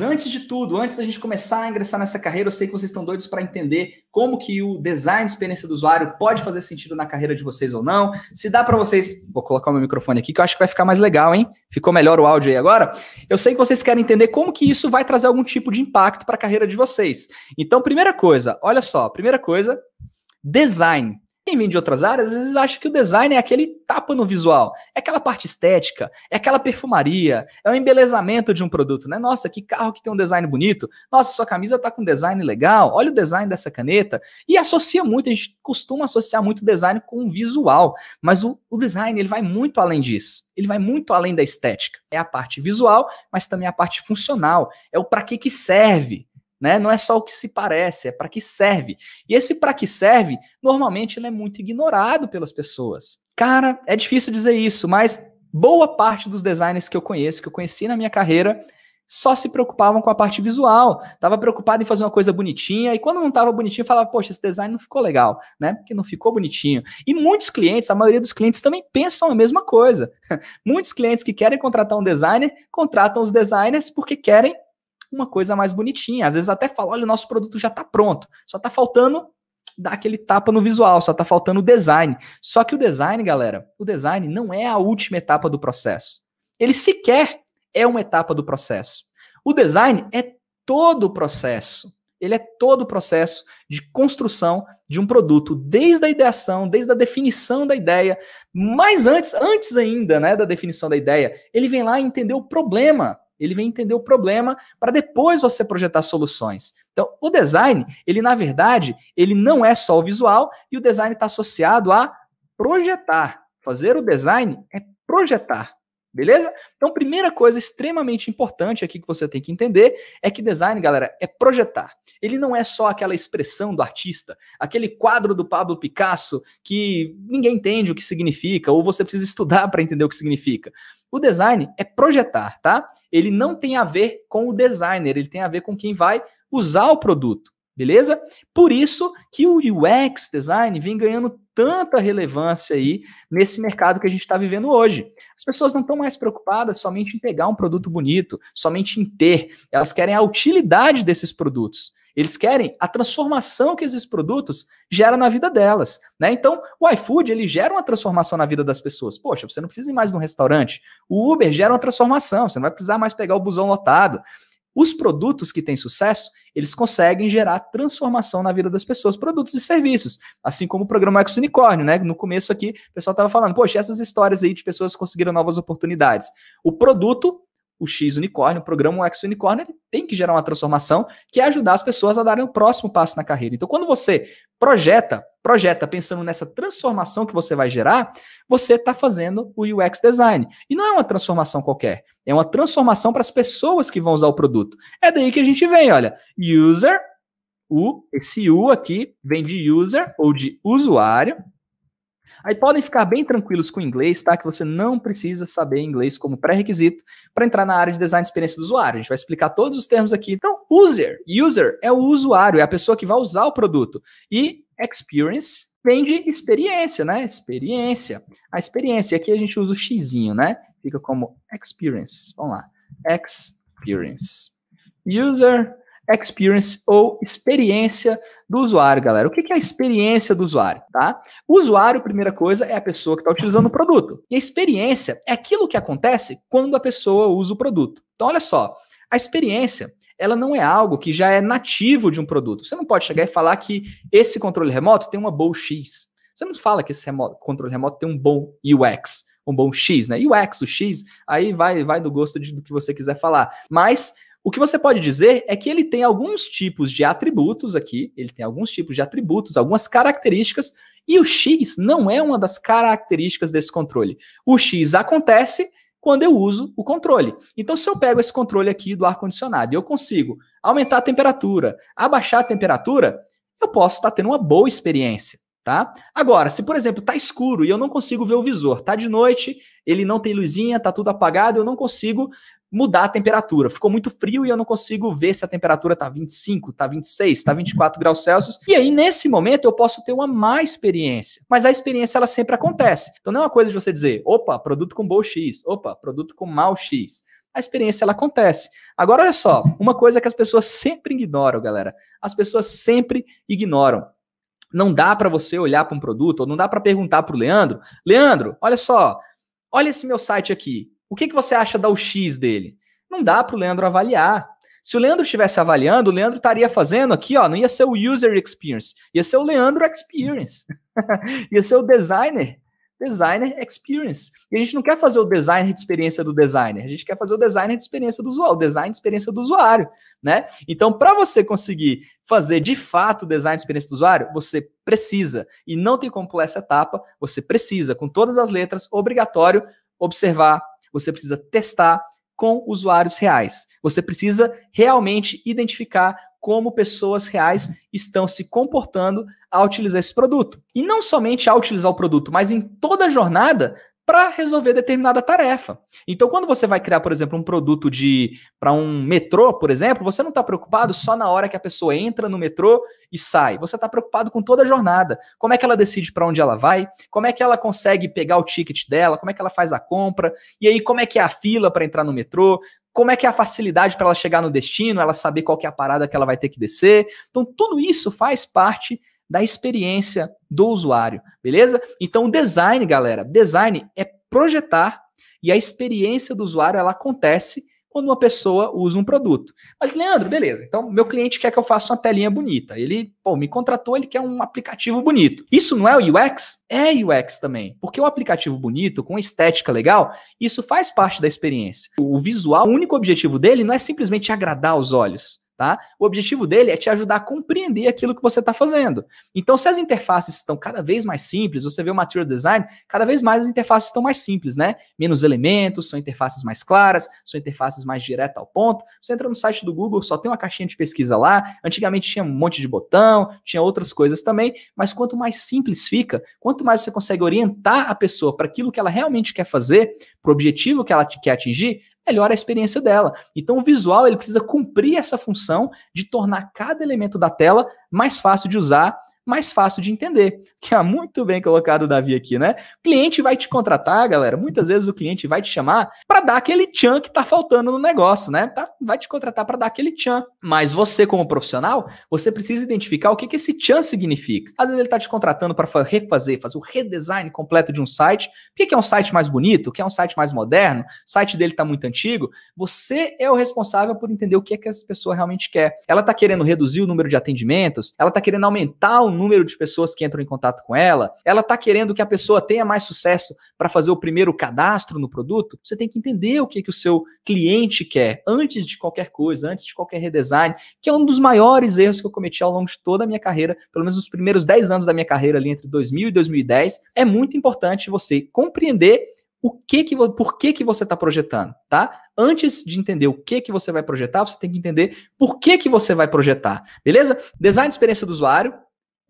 antes de tudo, antes da gente começar a ingressar nessa carreira, eu sei que vocês estão doidos para entender como que o design de experiência do usuário pode fazer sentido na carreira de vocês ou não. Se dá para vocês, vou colocar o meu microfone aqui que eu acho que vai ficar mais legal, hein? Ficou melhor o áudio aí agora? Eu sei que vocês querem entender como que isso vai trazer algum tipo de impacto para a carreira de vocês. Então, primeira coisa, olha só, primeira coisa, design quem vem de outras áreas, às vezes acha que o design é aquele tapa no visual, é aquela parte estética, é aquela perfumaria, é o embelezamento de um produto, né? Nossa, que carro que tem um design bonito, nossa, sua camisa tá com um design legal, olha o design dessa caneta. E associa muito, a gente costuma associar muito design com o visual, mas o, o design ele vai muito além disso, ele vai muito além da estética. É a parte visual, mas também a parte funcional, é o para que que serve, né? Não é só o que se parece, é para que serve. E esse para que serve, normalmente ele é muito ignorado pelas pessoas. Cara, é difícil dizer isso, mas boa parte dos designers que eu conheço, que eu conheci na minha carreira, só se preocupavam com a parte visual, tava preocupado em fazer uma coisa bonitinha, e quando não estava bonitinho, falava, poxa, esse design não ficou legal, né? Porque não ficou bonitinho. E muitos clientes, a maioria dos clientes também pensam a mesma coisa. muitos clientes que querem contratar um designer, contratam os designers porque querem uma coisa mais bonitinha. Às vezes até fala, olha, o nosso produto já está pronto, só está faltando dar aquele tapa no visual, só está faltando o design. Só que o design, galera, o design não é a última etapa do processo. Ele sequer é uma etapa do processo. O design é todo o processo. Ele é todo o processo de construção de um produto, desde a ideação, desde a definição da ideia, mas antes, antes ainda, né, da definição da ideia, ele vem lá entender o problema ele vem entender o problema para depois você projetar soluções. Então, o design, ele na verdade, ele não é só o visual e o design está associado a projetar. Fazer o design é projetar. Beleza? Então, primeira coisa extremamente importante aqui que você tem que entender é que design, galera, é projetar. Ele não é só aquela expressão do artista, aquele quadro do Pablo Picasso que ninguém entende o que significa ou você precisa estudar para entender o que significa. O design é projetar, tá? Ele não tem a ver com o designer, ele tem a ver com quem vai usar o produto. Beleza? Por isso que o UX design vem ganhando tanta relevância aí nesse mercado que a gente está vivendo hoje. As pessoas não estão mais preocupadas somente em pegar um produto bonito, somente em ter. Elas querem a utilidade desses produtos. Eles querem a transformação que esses produtos geram na vida delas, né? Então, o iFood, ele gera uma transformação na vida das pessoas. Poxa, você não precisa ir mais num restaurante. O Uber gera uma transformação, você não vai precisar mais pegar o busão lotado. Os produtos que têm sucesso, eles conseguem gerar transformação na vida das pessoas, produtos e serviços. Assim como o programa Ex Unicórnio, né? No começo aqui, o pessoal estava falando, poxa, essas histórias aí de pessoas que conseguiram novas oportunidades. O produto, o X Unicórnio, o programa Ex Unicórnio, ele tem que gerar uma transformação que é ajudar as pessoas a darem o próximo passo na carreira. Então, quando você projeta, projeta pensando nessa transformação que você vai gerar, você está fazendo o UX design. E não é uma transformação qualquer, é uma transformação para as pessoas que vão usar o produto. É daí que a gente vem, olha, user, U, esse U aqui vem de user ou de usuário, Aí podem ficar bem tranquilos com o inglês, tá? Que você não precisa saber inglês como pré-requisito para entrar na área de design de experiência do usuário. A gente vai explicar todos os termos aqui. Então, user, user é o usuário, é a pessoa que vai usar o produto. E experience vem de experiência, né? Experiência. A experiência, aqui a gente usa o xizinho, né? Fica como experience. Vamos lá. Experience. User experience ou experiência do usuário, galera. O que é a experiência do usuário, tá? O usuário, primeira coisa, é a pessoa que está utilizando o produto. E a experiência é aquilo que acontece quando a pessoa usa o produto. Então, olha só, a experiência ela não é algo que já é nativo de um produto. Você não pode chegar e falar que esse controle remoto tem uma boa X. Você não fala que esse remoto, controle remoto tem um bom UX, um bom X, né? UX, o X, aí vai vai do gosto de, do que você quiser falar. Mas o que você pode dizer é que ele tem alguns tipos de atributos aqui, ele tem alguns tipos de atributos, algumas características, e o X não é uma das características desse controle. O X acontece quando eu uso o controle. Então, se eu pego esse controle aqui do ar-condicionado e eu consigo aumentar a temperatura, abaixar a temperatura, eu posso estar tendo uma boa experiência. Tá? Agora, se por exemplo tá escuro e eu não consigo ver o visor, tá de noite, ele não tem luzinha, tá tudo apagado, eu não consigo mudar a temperatura. Ficou muito frio e eu não consigo ver se a temperatura tá 25, tá 26, tá 24 graus Celsius. E aí nesse momento eu posso ter uma má experiência. Mas a experiência ela sempre acontece. Então não é uma coisa de você dizer, opa, produto com bom X, opa, produto com mau X a experiência ela acontece. Agora olha só, uma coisa que as pessoas sempre ignoram, galera. As pessoas sempre ignoram. Não dá para você olhar para um produto, ou não dá para perguntar para o Leandro, Leandro, olha só, olha esse meu site aqui. O que, que você acha da UX dele? Não dá para o Leandro avaliar. Se o Leandro estivesse avaliando, o Leandro estaria fazendo aqui, ó, não ia ser o User Experience, ia ser o Leandro Experience. ia ser o Designer designer experience. E a gente não quer fazer o designer de experiência do designer, a gente quer fazer o designer de experiência do usuário, o design de experiência do usuário, né? Então, para você conseguir fazer de fato o design de experiência do usuário, você precisa, e não tem como pular essa etapa, você precisa, com todas as letras, obrigatório, observar você precisa testar com usuários reais. Você precisa realmente identificar como pessoas reais estão se comportando ao utilizar esse produto. E não somente ao utilizar o produto, mas em toda a jornada para resolver determinada tarefa. Então, quando você vai criar, por exemplo, um produto de para um metrô, por exemplo, você não está preocupado só na hora que a pessoa entra no metrô e sai. Você está preocupado com toda a jornada. Como é que ela decide para onde ela vai? Como é que ela consegue pegar o ticket dela? Como é que ela faz a compra? E aí, como é que é a fila para entrar no metrô? como é que é a facilidade para ela chegar no destino, ela saber qual é a parada que ela vai ter que descer. Então, tudo isso faz parte da experiência do usuário, beleza? Então, design, galera, design é projetar e a experiência do usuário ela acontece quando uma pessoa usa um produto. Mas, Leandro, beleza. Então, meu cliente quer que eu faça uma telinha bonita. Ele, pô, me contratou, ele quer um aplicativo bonito. Isso não é o UX? É UX também. Porque um aplicativo bonito, com estética legal, isso faz parte da experiência. O visual, o único objetivo dele não é simplesmente agradar os olhos. Tá? O objetivo dele é te ajudar a compreender aquilo que você está fazendo. Então, se as interfaces estão cada vez mais simples, você vê o Material Design, cada vez mais as interfaces estão mais simples, né? Menos elementos, são interfaces mais claras, são interfaces mais diretas ao ponto. Você entra no site do Google, só tem uma caixinha de pesquisa lá. Antigamente tinha um monte de botão, tinha outras coisas também, mas quanto mais simples fica, quanto mais você consegue orientar a pessoa para aquilo que ela realmente quer fazer, para o objetivo que ela quer atingir, melhora a experiência dela. Então o visual ele precisa cumprir essa função de tornar cada elemento da tela mais fácil de usar mais fácil de entender, que é muito bem colocado o Davi aqui, né? O cliente vai te contratar, galera. Muitas vezes o cliente vai te chamar para dar aquele tchan que tá faltando no negócio, né? Tá? Vai te contratar para dar aquele tchan. Mas você, como profissional, você precisa identificar o que, que esse tchan significa. Às vezes ele tá te contratando para refazer, fazer o redesign completo de um site. O que é um site mais bonito? O que é um site mais moderno? O site dele tá muito antigo. Você é o responsável por entender o que é que essa pessoa realmente quer. Ela tá querendo reduzir o número de atendimentos, ela tá querendo aumentar o número de pessoas que entram em contato com ela, ela está querendo que a pessoa tenha mais sucesso para fazer o primeiro cadastro no produto, você tem que entender o que, que o seu cliente quer antes de qualquer coisa, antes de qualquer redesign, que é um dos maiores erros que eu cometi ao longo de toda a minha carreira, pelo menos nos primeiros 10 anos da minha carreira ali entre 2000 e 2010. É muito importante você compreender o que que por que que você está projetando, tá? Antes de entender o que que você vai projetar, você tem que entender por que que você vai projetar, beleza? Design de experiência do usuário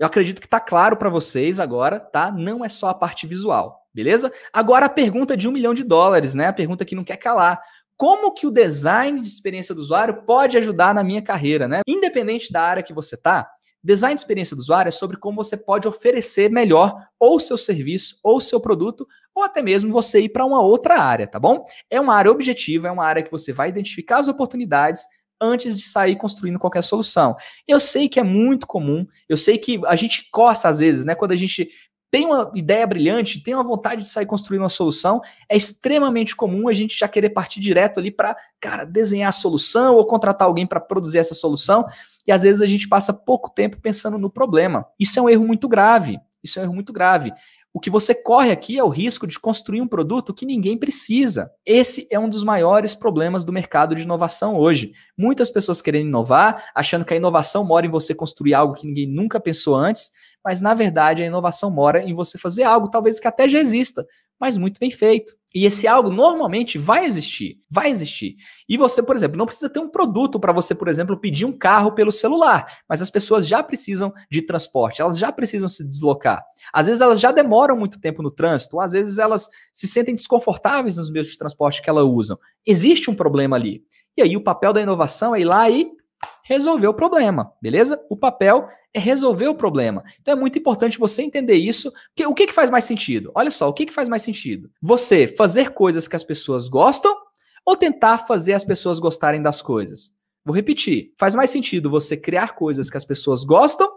eu acredito que está claro para vocês agora, tá? Não é só a parte visual, beleza? Agora a pergunta de um milhão de dólares, né? A pergunta que não quer calar. Como que o design de experiência do usuário pode ajudar na minha carreira, né? Independente da área que você tá, design de experiência do usuário é sobre como você pode oferecer melhor ou seu serviço ou seu produto ou até mesmo você ir para uma outra área, tá bom? É uma área objetiva, é uma área que você vai identificar as oportunidades, antes de sair construindo qualquer solução. Eu sei que é muito comum, eu sei que a gente coça às vezes, né? Quando a gente tem uma ideia brilhante, tem uma vontade de sair construindo uma solução, é extremamente comum a gente já querer partir direto ali para, cara, desenhar a solução ou contratar alguém para produzir essa solução, e às vezes a gente passa pouco tempo pensando no problema. Isso é um erro muito grave. Isso é um erro muito grave. O que você corre aqui é o risco de construir um produto que ninguém precisa. Esse é um dos maiores problemas do mercado de inovação hoje. Muitas pessoas querendo inovar, achando que a inovação mora em você construir algo que ninguém nunca pensou antes, mas na verdade a inovação mora em você fazer algo, talvez que até já exista, mas muito bem feito. E esse algo normalmente vai existir, vai existir. E você, por exemplo, não precisa ter um produto para você, por exemplo, pedir um carro pelo celular, mas as pessoas já precisam de transporte, elas já precisam se deslocar. Às vezes elas já demoram muito tempo no trânsito, às vezes elas se sentem desconfortáveis nos meios de transporte que elas usam. Existe um problema ali. E aí o papel da inovação é ir lá e resolver o problema, beleza? O papel é resolver o problema. Então é muito importante você entender isso. Que, o que, que faz mais sentido? Olha só, o que, que faz mais sentido? Você fazer coisas que as pessoas gostam ou tentar fazer as pessoas gostarem das coisas? Vou repetir. Faz mais sentido você criar coisas que as pessoas gostam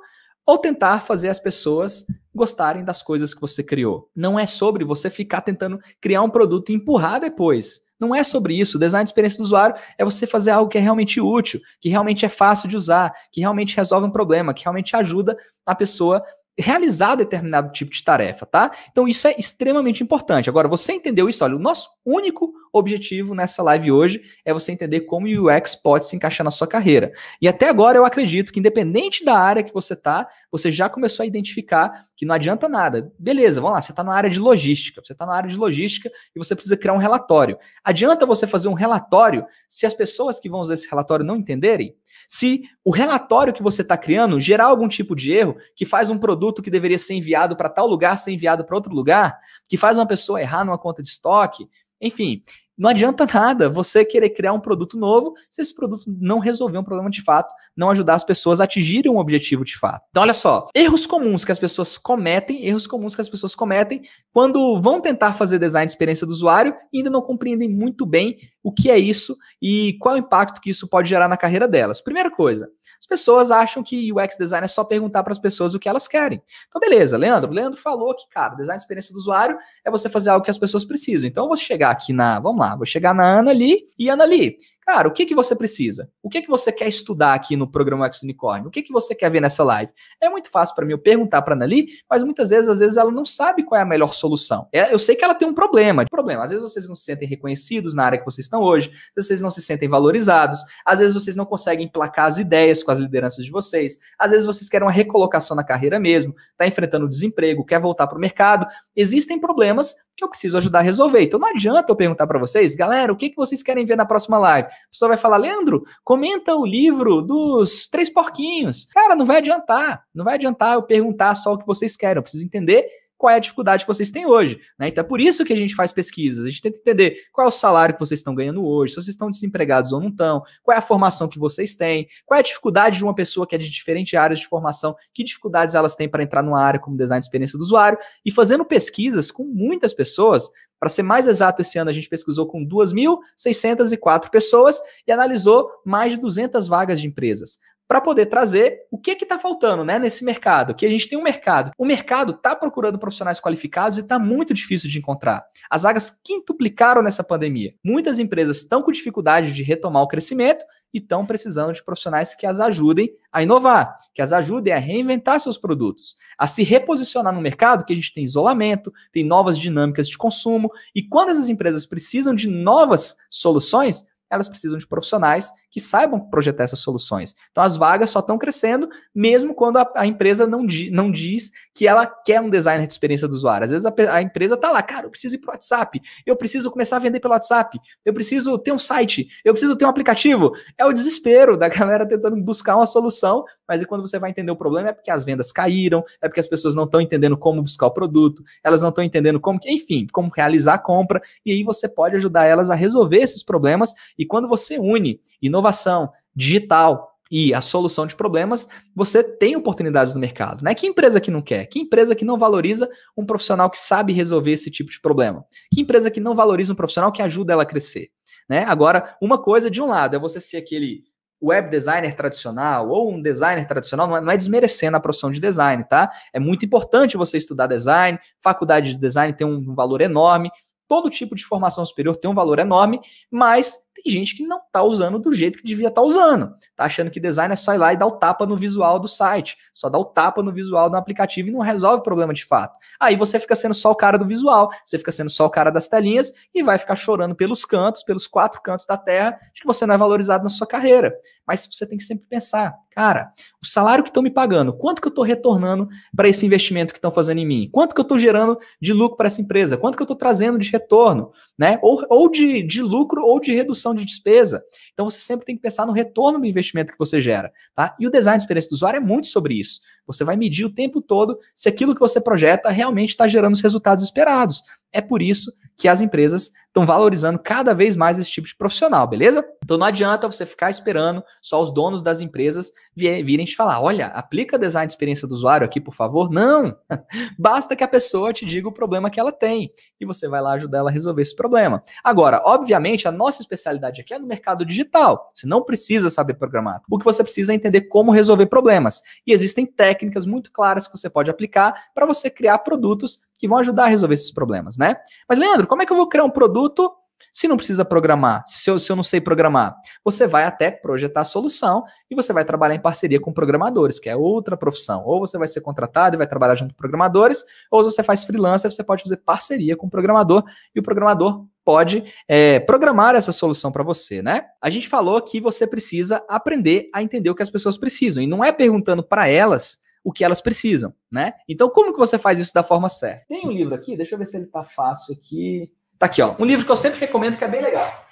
ou tentar fazer as pessoas gostarem das coisas que você criou. Não é sobre você ficar tentando criar um produto e empurrar depois. Não é sobre isso. O design de experiência do usuário é você fazer algo que é realmente útil, que realmente é fácil de usar, que realmente resolve um problema, que realmente ajuda a pessoa realizar determinado tipo de tarefa, tá? Então isso é extremamente importante. Agora, você entendeu isso? Olha, o nosso único objetivo nessa live hoje é você entender como o UX pode se encaixar na sua carreira. E até agora eu acredito que independente da área que você tá, você já começou a identificar que não adianta nada. Beleza, vamos lá, você está na área de logística, você está na área de logística e você precisa criar um relatório. Adianta você fazer um relatório se as pessoas que vão usar esse relatório não entenderem? Se o relatório que você está criando gerar algum tipo de erro que faz um produto produto que deveria ser enviado para tal lugar ser enviado para outro lugar, que faz uma pessoa errar numa conta de estoque. Enfim, não adianta nada você querer criar um produto novo se esse produto não resolver um problema de fato, não ajudar as pessoas a atingirem um objetivo de fato. Então, olha só, erros comuns que as pessoas cometem, erros comuns que as pessoas cometem quando vão tentar fazer design de experiência do usuário e ainda não compreendem muito bem o que é isso e qual é o impacto que isso pode gerar na carreira delas. Primeira coisa, as pessoas acham que UX design é só perguntar para as pessoas o que elas querem. Então, beleza, Leandro. Leandro falou que, cara, design de experiência do usuário é você fazer algo que as pessoas precisam. Então, eu vou chegar aqui na. Vamos lá, vou chegar na Ana ali e Ana ali cara, o que que você precisa? O que que você quer estudar aqui no programa Ex Unicórnio? O que que você quer ver nessa live? É muito fácil para mim eu perguntar para a Nali, mas muitas vezes, às vezes, ela não sabe qual é a melhor solução. É, eu sei que ela tem um problema, problema. Às vezes vocês não se sentem reconhecidos na área que vocês estão hoje, vocês não se sentem valorizados, às vezes vocês não conseguem placar as ideias com as lideranças de vocês, às vezes vocês querem uma recolocação na carreira mesmo, está enfrentando desemprego, quer voltar para o mercado. Existem problemas que eu preciso ajudar a resolver. Então não adianta eu perguntar para vocês, galera, o que, que vocês querem ver na próxima live? A pessoa vai falar, Leandro, comenta o livro dos três porquinhos. Cara, não vai adiantar. Não vai adiantar eu perguntar só o que vocês querem. Eu preciso entender qual é a dificuldade que vocês têm hoje. Né? Então é por isso que a gente faz pesquisas, a gente tenta entender qual é o salário que vocês estão ganhando hoje, se vocês estão desempregados ou não estão, qual é a formação que vocês têm, qual é a dificuldade de uma pessoa que é de diferentes áreas de formação, que dificuldades elas têm para entrar numa área como design de experiência do usuário, e fazendo pesquisas com muitas pessoas, para ser mais exato, esse ano a gente pesquisou com 2.604 pessoas e analisou mais de 200 vagas de empresas para poder trazer o que é que está faltando né, nesse mercado, que a gente tem um mercado. O mercado está procurando profissionais qualificados e está muito difícil de encontrar. As vagas quintuplicaram nessa pandemia. Muitas empresas estão com dificuldade de retomar o crescimento e estão precisando de profissionais que as ajudem a inovar, que as ajudem a reinventar seus produtos, a se reposicionar no mercado, que a gente tem isolamento, tem novas dinâmicas de consumo, e quando essas empresas precisam de novas soluções, elas precisam de profissionais que saibam projetar essas soluções. Então, as vagas só estão crescendo, mesmo quando a, a empresa não, di, não diz que ela quer um designer de experiência do usuário. Às vezes a, a empresa está lá, cara, eu preciso ir para o WhatsApp, eu preciso começar a vender pelo WhatsApp, eu preciso ter um site, eu preciso ter um aplicativo. É o desespero da galera tentando buscar uma solução mas e quando você vai entender o problema, é porque as vendas caíram, é porque as pessoas não estão entendendo como buscar o produto, elas não estão entendendo como, enfim, como realizar a compra. E aí você pode ajudar elas a resolver esses problemas. E quando você une inovação, digital, e a solução de problemas, você tem oportunidades no mercado. Né? Que empresa que não quer? Que empresa que não valoriza um profissional que sabe resolver esse tipo de problema? Que empresa que não valoriza um profissional que ajuda ela a crescer? Né? Agora, uma coisa de um lado é você ser aquele web designer tradicional ou um designer tradicional, não é, não é desmerecendo a profissão de design, tá? É muito importante você estudar design, faculdade de design tem um valor enorme, todo tipo de formação superior tem um valor enorme, mas tem gente que não está usando do jeito que devia estar tá usando. Está achando que design é só ir lá e dar o tapa no visual do site, só dar o tapa no visual do aplicativo e não resolve o problema de fato. Aí você fica sendo só o cara do visual, você fica sendo só o cara das telinhas e vai ficar chorando pelos cantos, pelos quatro cantos da terra, de que você não é valorizado na sua carreira. Mas você tem que sempre pensar, cara, o salário que estão me pagando, quanto que eu estou retornando para esse investimento que estão fazendo em mim? Quanto que eu estou gerando de lucro para essa empresa? Quanto que eu estou trazendo de retorno? Né? Ou, ou de, de lucro ou de redução redução de despesa. Então você sempre tem que pensar no retorno do investimento que você gera, tá? E o design de experiência do usuário é muito sobre isso. Você vai medir o tempo todo se aquilo que você projeta realmente está gerando os resultados esperados. É por isso que as empresas estão valorizando cada vez mais esse tipo de profissional, beleza? Então não adianta você ficar esperando só os donos das empresas virem te falar: olha, aplica design de experiência do usuário aqui, por favor. Não! Basta que a pessoa te diga o problema que ela tem e você vai lá ajudar ela a resolver esse problema. Agora, obviamente, a nossa especialidade aqui é no mercado digital. Você não precisa saber programar. O que você precisa é entender como resolver problemas. E existem técnicas muito claras que você pode aplicar para você criar produtos que vão ajudar a resolver esses problemas, né? Mas, Leandro, como é que eu vou criar um produto se não precisa programar, se eu, se eu, não sei programar, você vai até projetar a solução e você vai trabalhar em parceria com programadores, que é outra profissão. Ou você vai ser contratado e vai trabalhar junto com programadores, ou você faz freelancer, você pode fazer parceria com o programador e o programador pode é, programar essa solução para você, né? A gente falou que você precisa aprender a entender o que as pessoas precisam e não é perguntando para elas o que elas precisam, né? Então, como que você faz isso da forma certa? Tem um livro aqui, deixa eu ver se ele tá fácil aqui. Tá aqui, ó. Um livro que eu sempre recomendo que é bem legal.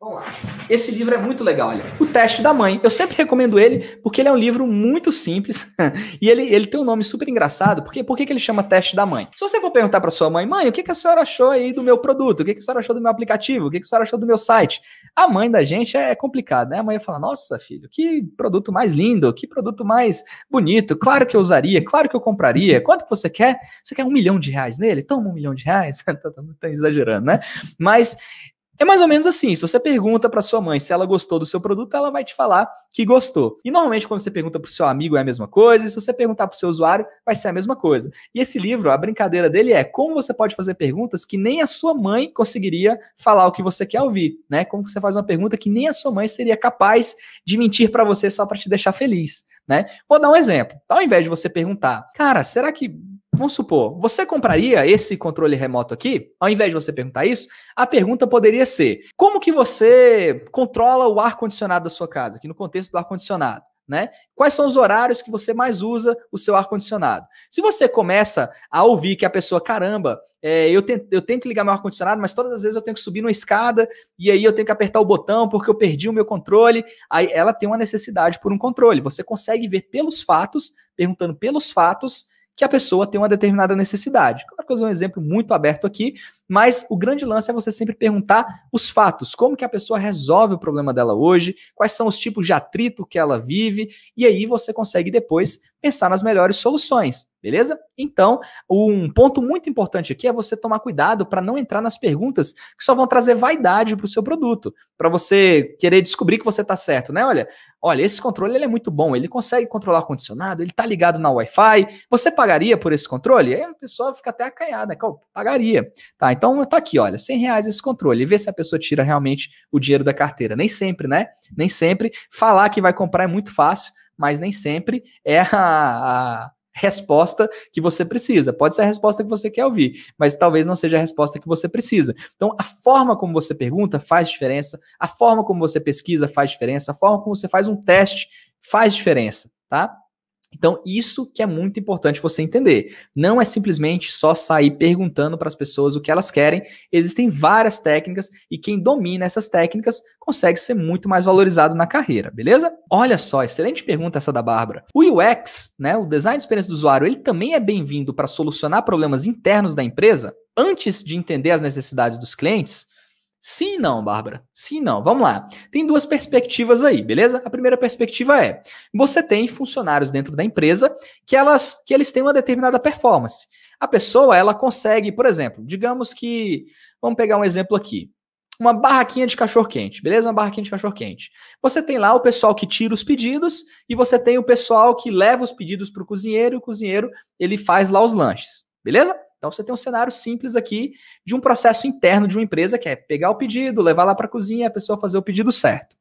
Vamos lá. Esse livro é muito legal, olha. O Teste da Mãe. Eu sempre recomendo ele porque ele é um livro muito simples e ele, ele tem um nome super engraçado. Porque, por que, que ele chama Teste da Mãe? Se você for perguntar para sua mãe, mãe, o que, que a senhora achou aí do meu produto? O que, que a senhora achou do meu aplicativo? O que, que a senhora achou do meu site? A mãe da gente é complicada, né? A mãe fala, nossa, filho, que produto mais lindo, que produto mais bonito. Claro que eu usaria, claro que eu compraria. Quanto que você quer? Você quer um milhão de reais nele? Toma um milhão de reais? tá, tá, tá exagerando, né? Mas é mais ou menos assim, se você pergunta para sua mãe se ela gostou do seu produto, ela vai te falar que gostou. E normalmente quando você pergunta para o seu amigo é a mesma coisa, e se você perguntar para o seu usuário, vai ser a mesma coisa. E esse livro, a brincadeira dele é como você pode fazer perguntas que nem a sua mãe conseguiria falar o que você quer ouvir, né? Como você faz uma pergunta que nem a sua mãe seria capaz de mentir para você só para te deixar feliz, né? Vou dar um exemplo. Então, ao invés de você perguntar, cara, será que Vamos supor, você compraria esse controle remoto aqui? Ao invés de você perguntar isso, a pergunta poderia ser: como que você controla o ar-condicionado da sua casa? Aqui no contexto do ar-condicionado. Né? Quais são os horários que você mais usa o seu ar-condicionado? Se você começa a ouvir que a pessoa, caramba, é, eu, tenho, eu tenho que ligar meu ar-condicionado, mas todas as vezes eu tenho que subir uma escada e aí eu tenho que apertar o botão porque eu perdi o meu controle. Aí ela tem uma necessidade por um controle. Você consegue ver pelos fatos, perguntando pelos fatos, que a pessoa tem uma determinada necessidade. Claro que eu usei um exemplo muito aberto aqui, mas o grande lance é você sempre perguntar os fatos, como que a pessoa resolve o problema dela hoje, quais são os tipos de atrito que ela vive, e aí você consegue depois pensar nas melhores soluções, beleza? Então, um ponto muito importante aqui é você tomar cuidado para não entrar nas perguntas que só vão trazer vaidade para o seu produto, para você querer descobrir que você está certo, né? Olha, olha, esse controle ele é muito bom, ele consegue controlar o condicionado, ele está ligado na Wi-Fi, você pagaria por esse controle? Aí a pessoa fica até acanhada, pagaria, tá? Então, tá aqui, olha, 100 reais esse controle, e vê se a pessoa tira realmente o dinheiro da carteira. Nem sempre, né? Nem sempre. Falar que vai comprar é muito fácil, mas nem sempre é a, a resposta que você precisa. Pode ser a resposta que você quer ouvir, mas talvez não seja a resposta que você precisa. Então, a forma como você pergunta faz diferença, a forma como você pesquisa faz diferença, a forma como você faz um teste faz diferença, tá? Então, isso que é muito importante você entender. Não é simplesmente só sair perguntando para as pessoas o que elas querem. Existem várias técnicas e quem domina essas técnicas consegue ser muito mais valorizado na carreira, beleza? Olha só, excelente pergunta essa da Bárbara. O UX, né, o design de experiência do usuário, ele também é bem-vindo para solucionar problemas internos da empresa antes de entender as necessidades dos clientes? Sim não, Bárbara. Sim não. Vamos lá. Tem duas perspectivas aí, beleza? A primeira perspectiva é: você tem funcionários dentro da empresa que elas que eles têm uma determinada performance. A pessoa, ela consegue, por exemplo, digamos que vamos pegar um exemplo aqui. Uma barraquinha de cachorro-quente, beleza? Uma barraquinha de cachorro-quente. Você tem lá o pessoal que tira os pedidos e você tem o pessoal que leva os pedidos para o cozinheiro e o cozinheiro ele faz lá os lanches, beleza? Então você tem um cenário simples aqui de um processo interno de uma empresa que é pegar o pedido, levar lá para a cozinha e a pessoa fazer o pedido certo.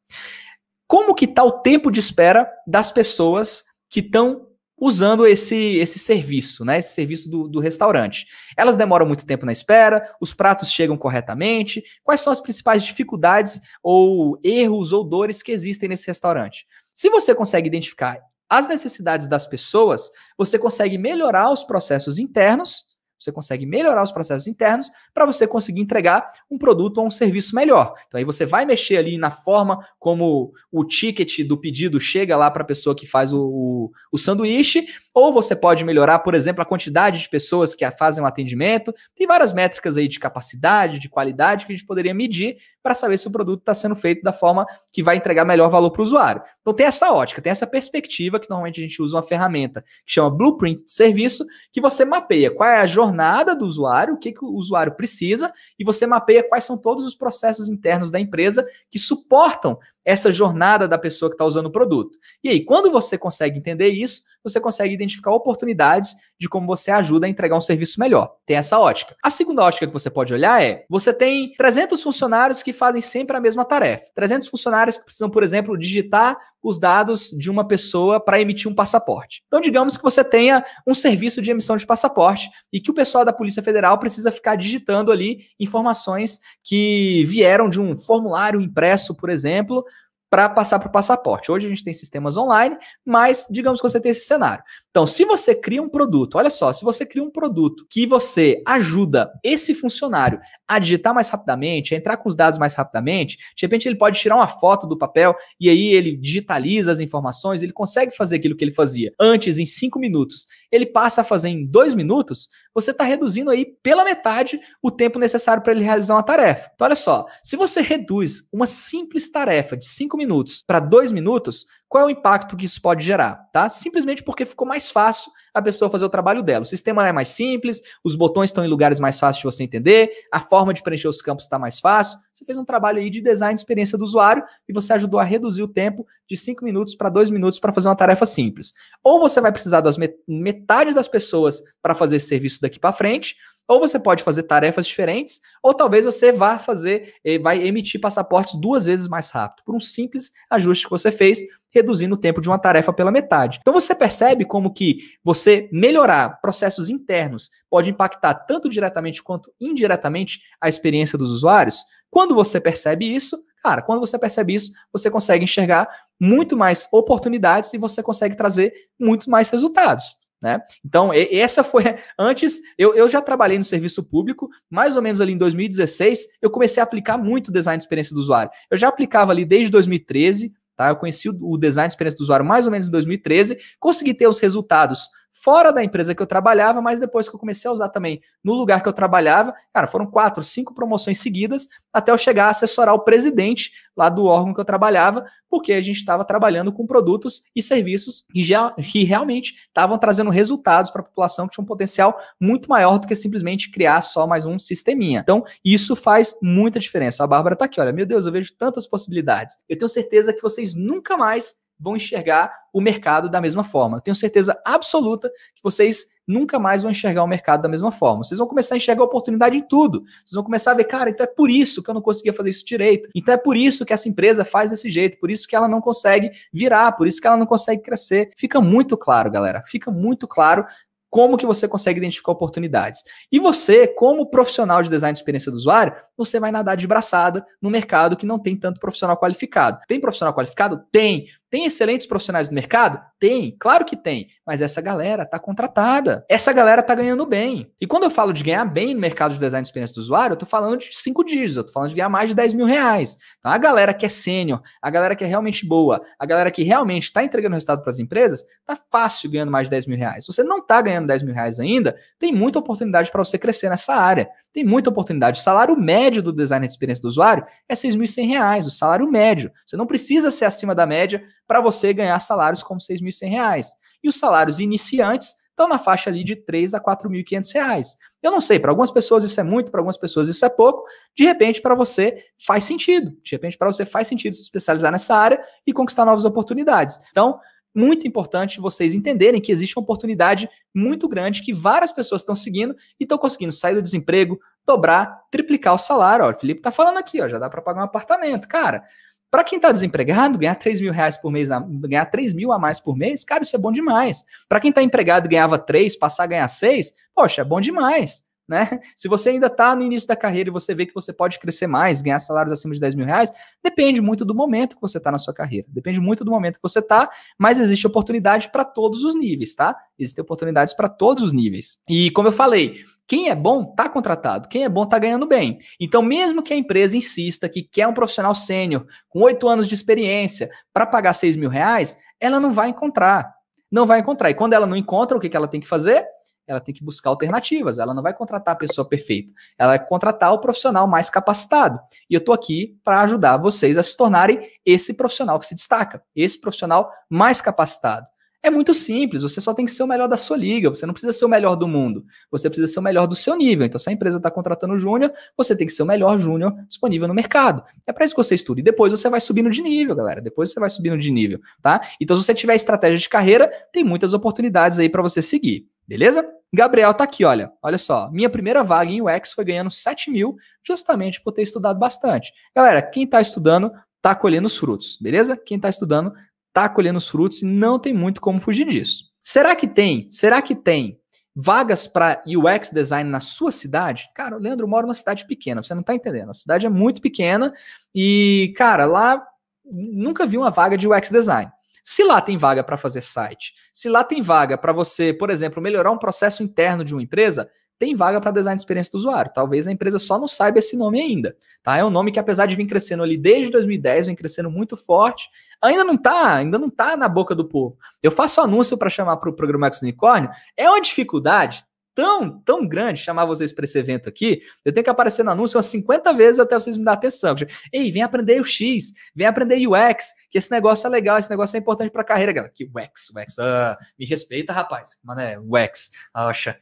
Como que está o tempo de espera das pessoas que estão usando esse, esse serviço, né? Esse serviço do, do restaurante. Elas demoram muito tempo na espera, os pratos chegam corretamente. Quais são as principais dificuldades ou erros ou dores que existem nesse restaurante? Se você consegue identificar as necessidades das pessoas, você consegue melhorar os processos internos você consegue melhorar os processos internos para você conseguir entregar um produto ou um serviço melhor. Então aí você vai mexer ali na forma como o ticket do pedido chega lá para a pessoa que faz o, o, o, sanduíche, ou você pode melhorar, por exemplo, a quantidade de pessoas que fazem o um atendimento. Tem várias métricas aí de capacidade, de qualidade que a gente poderia medir para saber se o produto está sendo feito da forma que vai entregar melhor valor para o usuário. Então tem essa ótica, tem essa perspectiva que normalmente a gente usa uma ferramenta que chama Blueprint de serviço, que você mapeia qual é a jornada do usuário, o que, que o usuário precisa, e você mapeia quais são todos os processos internos da empresa que suportam essa jornada da pessoa que está usando o produto. E aí, quando você consegue entender isso, você consegue identificar oportunidades de como você ajuda a entregar um serviço melhor. Tem essa ótica. A segunda ótica que você pode olhar é: você tem 300 funcionários que fazem sempre a mesma tarefa. 300 funcionários que precisam, por exemplo, digitar os dados de uma pessoa para emitir um passaporte. Então, digamos que você tenha um serviço de emissão de passaporte e que o pessoal da Polícia Federal precisa ficar digitando ali informações que vieram de um formulário impresso, por exemplo, para passar para o passaporte. Hoje a gente tem sistemas online, mas digamos que você tem esse cenário. Então, se você cria um produto, olha só, se você cria um produto que você ajuda esse funcionário a digitar mais rapidamente, a entrar com os dados mais rapidamente, de repente ele pode tirar uma foto do papel e aí ele digitaliza as informações, ele consegue fazer aquilo que ele fazia antes em cinco minutos, ele passa a fazer em dois minutos, você está reduzindo aí pela metade o tempo necessário para ele realizar uma tarefa. Então, olha só, se você reduz uma simples tarefa de cinco minutos para dois minutos, qual é o impacto que isso pode gerar? Tá? Simplesmente porque ficou mais mais fácil a pessoa fazer o trabalho dela. O sistema é mais simples, os botões estão em lugares mais fáceis de você entender, a forma de preencher os campos está mais fácil. Você fez um trabalho aí de design de experiência do usuário e você ajudou a reduzir o tempo de 5 minutos para 2 minutos para fazer uma tarefa simples. Ou você vai precisar das metade das pessoas para fazer esse serviço daqui para frente, ou você pode fazer tarefas diferentes, ou talvez você vá fazer, eh, vai emitir passaportes duas vezes mais rápido, por um simples ajuste que você fez, reduzindo o tempo de uma tarefa pela metade. Então você percebe como que você melhorar processos internos pode impactar tanto diretamente quanto indiretamente a experiência dos usuários? Quando você percebe isso, cara, quando você percebe isso, você consegue enxergar muito mais oportunidades e você consegue trazer muito mais resultados. Né? Então, essa foi. Antes, eu, eu já trabalhei no serviço público, mais ou menos ali em 2016, eu comecei a aplicar muito design de experiência do usuário. Eu já aplicava ali desde 2013, tá? Eu conheci o, o design de experiência do usuário mais ou menos em 2013, consegui ter os resultados fora da empresa que eu trabalhava, mas depois que eu comecei a usar também no lugar que eu trabalhava, cara, foram quatro, cinco promoções seguidas até eu chegar a assessorar o presidente lá do órgão que eu trabalhava, porque a gente estava trabalhando com produtos e serviços que, já, que realmente estavam trazendo resultados para a população que tinha um potencial muito maior do que simplesmente criar só mais um sisteminha. Então, isso faz muita diferença. A Bárbara está aqui, olha, meu Deus, eu vejo tantas possibilidades. Eu tenho certeza que vocês nunca mais vão enxergar o mercado da mesma forma. Eu tenho certeza absoluta que vocês nunca mais vão enxergar o mercado da mesma forma. Vocês vão começar a enxergar oportunidade em tudo. Vocês vão começar a ver, cara, então é por isso que eu não conseguia fazer isso direito. Então é por isso que essa empresa faz desse jeito, por isso que ela não consegue virar, por isso que ela não consegue crescer. Fica muito claro, galera. Fica muito claro como que você consegue identificar oportunidades. E você, como profissional de design de experiência do usuário, você vai nadar de braçada no mercado que não tem tanto profissional qualificado. Tem profissional qualificado? Tem, tem excelentes profissionais no mercado? Tem, claro que tem, mas essa galera está contratada. Essa galera está ganhando bem. E quando eu falo de ganhar bem no mercado de design de experiência do usuário, eu estou falando de cinco dias, eu estou falando de ganhar mais de 10 mil reais. Então, a galera que é sênior, a galera que é realmente boa, a galera que realmente está entregando resultado para as empresas, está fácil ganhando mais de 10 mil reais. Se você não está ganhando 10 mil reais ainda, tem muita oportunidade para você crescer nessa área tem muita oportunidade. O salário médio do designer de experiência do usuário é R$ 6.100, o salário médio. Você não precisa ser acima da média para você ganhar salários como R$ 6.100. E os salários iniciantes estão na faixa ali de 3 a 4.500 reais. Eu não sei, para algumas pessoas isso é muito, para algumas pessoas isso é pouco. De repente, para você faz sentido. De repente, para você faz sentido se especializar nessa área e conquistar novas oportunidades. Então, muito importante vocês entenderem que existe uma oportunidade muito grande que várias pessoas estão seguindo e estão conseguindo sair do desemprego, dobrar, triplicar o salário. Ó, o Felipe tá falando aqui, ó, já dá para pagar um apartamento. Cara, para quem está desempregado, ganhar 3 mil reais por mês, ganhar 3 mil a mais por mês, cara, isso é bom demais. Para quem está empregado e ganhava 3, passar a ganhar 6, poxa, é bom demais né? Se você ainda está no início da carreira e você vê que você pode crescer mais, ganhar salários acima de 10 mil reais, depende muito do momento que você está na sua carreira, depende muito do momento que você está, mas existe oportunidade para todos os níveis, tá? Existem oportunidades para todos os níveis. E como eu falei, quem é bom está contratado, quem é bom está ganhando bem. Então, mesmo que a empresa insista que quer um profissional sênior com oito anos de experiência para pagar 6 mil reais, ela não vai encontrar. Não vai encontrar. E quando ela não encontra, o que, que ela tem que fazer? ela tem que buscar alternativas, ela não vai contratar a pessoa perfeita, ela vai contratar o profissional mais capacitado. E eu estou aqui para ajudar vocês a se tornarem esse profissional que se destaca, esse profissional mais capacitado. É muito simples, você só tem que ser o melhor da sua liga, você não precisa ser o melhor do mundo, você precisa ser o melhor do seu nível. Então, se a empresa está contratando o júnior, você tem que ser o melhor júnior disponível no mercado. É para isso que você estuda. E depois você vai subindo de nível, galera. Depois você vai subindo de nível, tá? Então, se você tiver estratégia de carreira, tem muitas oportunidades aí para você seguir. Beleza? Gabriel tá aqui, olha. Olha só. Minha primeira vaga em UX foi ganhando 7 mil, justamente por ter estudado bastante. Galera, quem está estudando tá colhendo os frutos, beleza? Quem está estudando tá colhendo os frutos e não tem muito como fugir disso. Será que tem? Será que tem vagas para UX design na sua cidade? Cara, Leandro, mora numa cidade pequena, você não tá entendendo. A cidade é muito pequena e, cara, lá nunca vi uma vaga de UX design. Se lá tem vaga para fazer site, se lá tem vaga para você, por exemplo, melhorar um processo interno de uma empresa, tem vaga para design de experiência do usuário. Talvez a empresa só não saiba esse nome ainda. Tá? É um nome que, apesar de vir crescendo ali desde 2010, vem crescendo muito forte, ainda não tá, ainda não tá na boca do povo. Eu faço anúncio para chamar para o programa X Unicórnio, é uma dificuldade tão, tão grande chamar vocês para esse evento aqui, eu tenho que aparecer no anúncio umas 50 vezes até vocês me darem atenção. Tipo, Ei, vem aprender o X, vem aprender UX, que esse negócio é legal, esse negócio é importante para a carreira, galera. Que UX, UX, ah, me respeita, rapaz. Mano, é UX, acha.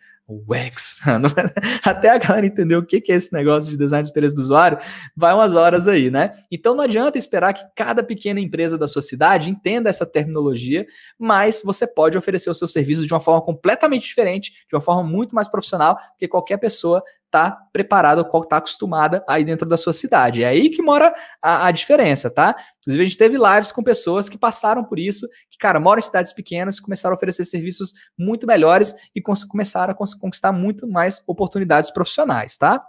X Até a galera entender o que é esse negócio de design de experiência do usuário, vai umas horas aí, né? Então não adianta esperar que cada pequena empresa da sua cidade entenda essa terminologia, mas você pode oferecer o seu serviço de uma forma completamente diferente, de uma forma muito mais profissional, porque qualquer pessoa está preparada qual está acostumada aí dentro da sua cidade. É aí que mora a, a, diferença, tá? Inclusive, a gente teve lives com pessoas que passaram por isso, que, cara, moram em cidades pequenas, começaram a oferecer serviços muito melhores e começaram a conquistar muito mais oportunidades profissionais, tá?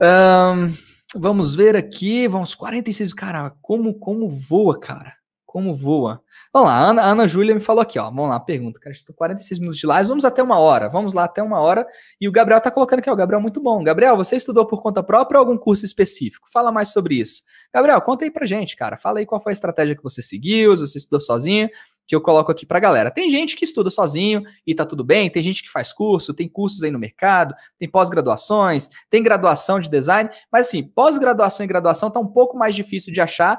Um, vamos ver aqui, vamos, 46, cara, como, como voa, cara como voa? Vamos lá, Ana, Ana Júlia me falou aqui, ó. Vamos lá, pergunta. Cara, estou 46 minutos de live, vamos até uma hora. Vamos lá até uma hora. E o Gabriel está colocando aqui, ó. O Gabriel muito bom. Gabriel, você estudou por conta própria ou algum curso específico? Fala mais sobre isso. Gabriel, conta aí pra gente, cara. Fala aí qual foi a estratégia que você seguiu, se você estudou sozinho, que eu coloco aqui pra galera. Tem gente que estuda sozinho e tá tudo bem, tem gente que faz curso, tem cursos aí no mercado, tem pós-graduações, tem graduação de design, mas assim, pós-graduação e graduação tá um pouco mais difícil de achar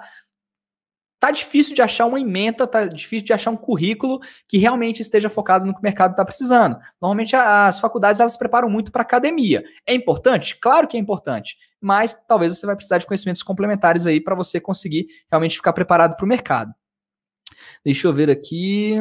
Tá difícil de achar uma emenda, tá difícil de achar um currículo que realmente esteja focado no que o mercado está precisando. Normalmente as faculdades elas preparam muito para academia. É importante? Claro que é importante, mas talvez você vai precisar de conhecimentos complementares aí para você conseguir realmente ficar preparado para o mercado. Deixa eu ver aqui.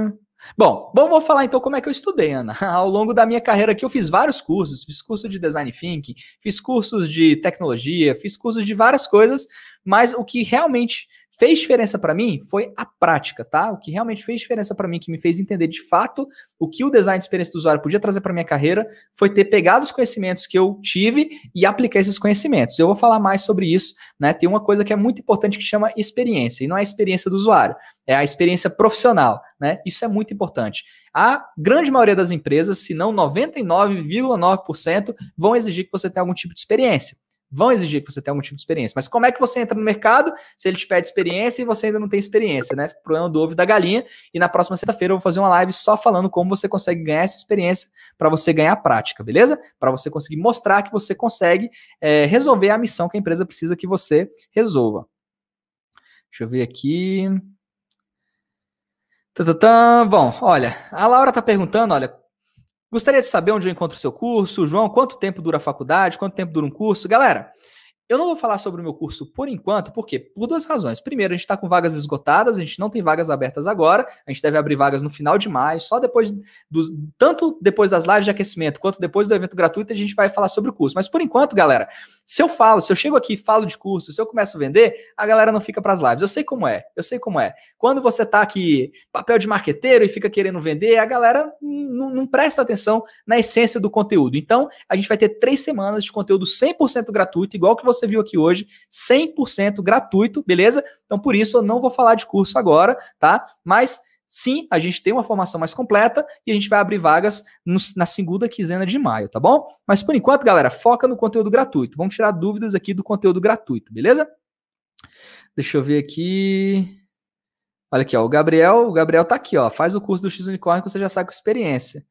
Bom, vamos falar então como é que eu estudei, Ana. Ao longo da minha carreira aqui, eu fiz vários cursos, fiz curso de design thinking, fiz cursos de tecnologia, fiz cursos de várias coisas, mas o que realmente fez diferença para mim foi a prática, tá? O que realmente fez diferença para mim, que me fez entender de fato o que o design de experiência do usuário podia trazer para minha carreira, foi ter pegado os conhecimentos que eu tive e aplicar esses conhecimentos. Eu vou falar mais sobre isso, né? Tem uma coisa que é muito importante que chama experiência, e não é a experiência do usuário, é a experiência profissional, né? Isso é muito importante. A grande maioria das empresas, se não 99,9%, vão exigir que você tenha algum tipo de experiência vão exigir que você tenha algum tipo de experiência. Mas como é que você entra no mercado se ele te pede experiência e você ainda não tem experiência, né? Problema do ovo da galinha. E na próxima sexta-feira eu vou fazer uma live só falando como você consegue ganhar essa experiência para você ganhar prática, beleza? Para você conseguir mostrar que você consegue é, resolver a missão que a empresa precisa que você resolva. Deixa eu ver aqui. tá. Bom, olha, a Laura está perguntando, olha, Gostaria de saber onde eu encontro o seu curso, João, quanto tempo dura a faculdade, quanto tempo dura um curso. Galera, eu não vou falar sobre o meu curso por enquanto, por quê? Por duas razões. Primeiro, a gente está com vagas esgotadas, a gente não tem vagas abertas agora, a gente deve abrir vagas no final de maio, só depois do Tanto depois das lives de aquecimento quanto depois do evento gratuito, a gente vai falar sobre o curso. Mas por enquanto, galera, se eu falo, se eu chego aqui e falo de curso, se eu começo a vender, a galera não fica para as lives. Eu sei como é, eu sei como é. Quando você tá aqui, papel de marqueteiro e fica querendo vender, a galera não, não presta atenção na essência do conteúdo. Então, a gente vai ter três semanas de conteúdo 100% gratuito, igual que você você viu aqui hoje, 100% gratuito, beleza? Então, por isso, eu não vou falar de curso agora, tá? Mas sim, a gente tem uma formação mais completa e a gente vai abrir vagas no, na segunda quinzena de maio, tá bom? Mas por enquanto, galera, foca no conteúdo gratuito. Vamos tirar dúvidas aqui do conteúdo gratuito, beleza? Deixa eu ver aqui. Olha aqui, ó, o Gabriel, o Gabriel tá aqui, ó. Faz o curso do X Unicórnio que você já sai com experiência.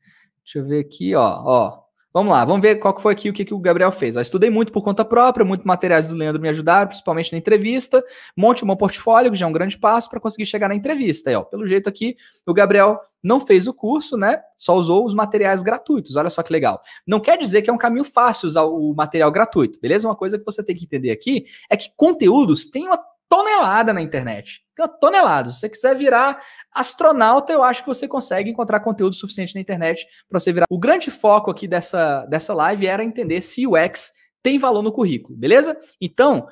Deixa eu ver aqui, ó, ó. Vamos lá, vamos ver qual que foi aqui o que, que o Gabriel fez. Eu estudei muito por conta própria, muitos materiais do Leandro me ajudaram, principalmente na entrevista. Monte um bom portfólio, que já é um grande passo para conseguir chegar na entrevista. ó, pelo jeito aqui, o Gabriel não fez o curso, né? Só usou os materiais gratuitos. Olha só que legal. Não quer dizer que é um caminho fácil usar o material gratuito, beleza? Uma coisa que você tem que entender aqui é que conteúdos têm uma tonelada na internet. Tem uma tonelada. Se você quiser virar astronauta, eu acho que você consegue encontrar conteúdo suficiente na internet para você virar. O grande foco aqui dessa, dessa live era entender se o UX tem valor no currículo, beleza? Então,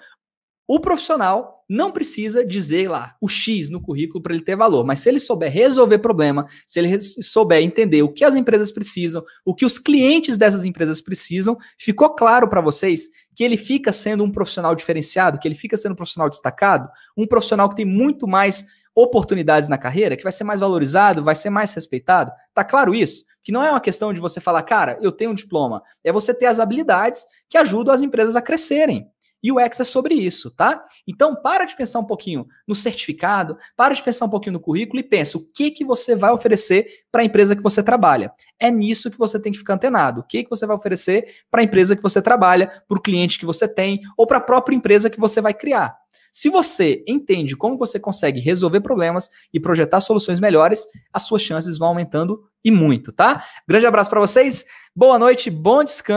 o profissional não precisa dizer lá o X no currículo para ele ter valor, mas se ele souber resolver problema, se ele souber entender o que as empresas precisam, o que os clientes dessas empresas precisam, ficou claro para vocês que ele fica sendo um profissional diferenciado, que ele fica sendo um profissional destacado, um profissional que tem muito mais oportunidades na carreira, que vai ser mais valorizado, vai ser mais respeitado. Tá claro isso? Que não é uma questão de você falar, cara, eu tenho um diploma, é você ter as habilidades que ajudam as empresas a crescerem. E UX é sobre isso, tá? Então, para de pensar um pouquinho no certificado, para de pensar um pouquinho no currículo e pensa o que, que você vai oferecer para a empresa que você trabalha. É nisso que você tem que ficar antenado. O que, que você vai oferecer para a empresa que você trabalha, para o cliente que você tem ou para a própria empresa que você vai criar. Se você entende como você consegue resolver problemas e projetar soluções melhores, as suas chances vão aumentando e muito, tá? Grande abraço para vocês, boa noite, bom descanso.